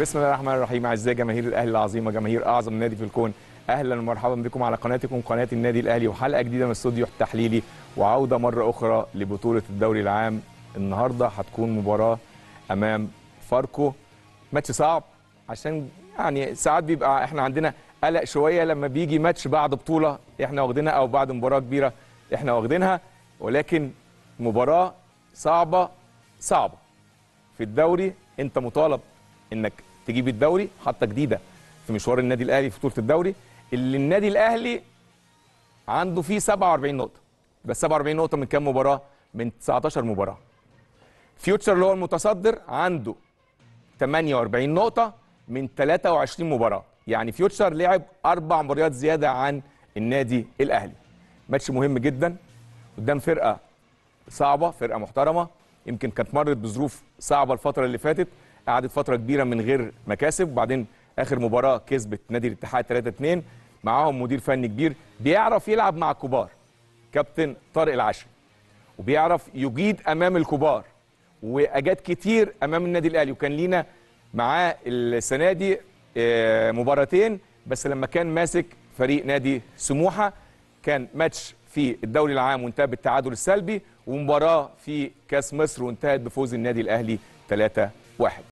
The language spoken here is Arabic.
بسم الله الرحمن الرحيم اعزائي جماهير الاهلي العظيمه جماهير اعظم نادي في الكون اهلا ومرحبا بكم على قناتكم قناه النادي الاهلي وحلقه جديده من استوديو التحليلي وعوده مره اخرى لبطوله الدوري العام النهارده هتكون مباراه امام فاركو ماتش صعب عشان يعني ساعات بيبقى احنا عندنا قلق شويه لما بيجي ماتش بعد بطوله احنا واخدينها او بعد مباراه كبيره احنا واخدينها ولكن مباراه صعبه صعبه في الدوري انت مطالب انك تجيب الدوري حطه جديده في مشوار النادي الاهلي في بطوله الدوري اللي النادي الاهلي عنده فيه 47 نقطه بس 47 نقطه من كام مباراه من 19 مباراه فيوتشر اللي هو المتصدر عنده 48 نقطه من 23 مباراه يعني فيوتشر لعب اربع مباريات زياده عن النادي الاهلي ماتش مهم جدا قدام فرقه صعبه فرقه محترمه يمكن كانت مرت بظروف صعبه الفتره اللي فاتت قعدت فتره كبيره من غير مكاسب وبعدين اخر مباراه كسبت نادي الاتحاد 3 2 معاهم مدير فني كبير بيعرف يلعب مع الكبار كابتن طارق العشري وبيعرف يجيد امام الكبار واجاد كتير امام النادي الاهلي وكان لينا معاه السنه دي آه، مباراتين بس لما كان ماسك فريق نادي سموحه كان ماتش في الدوري العام وانتهى بالتعادل السلبي ومباراه في كاس مصر وانتهت بفوز النادي الاهلي 3 1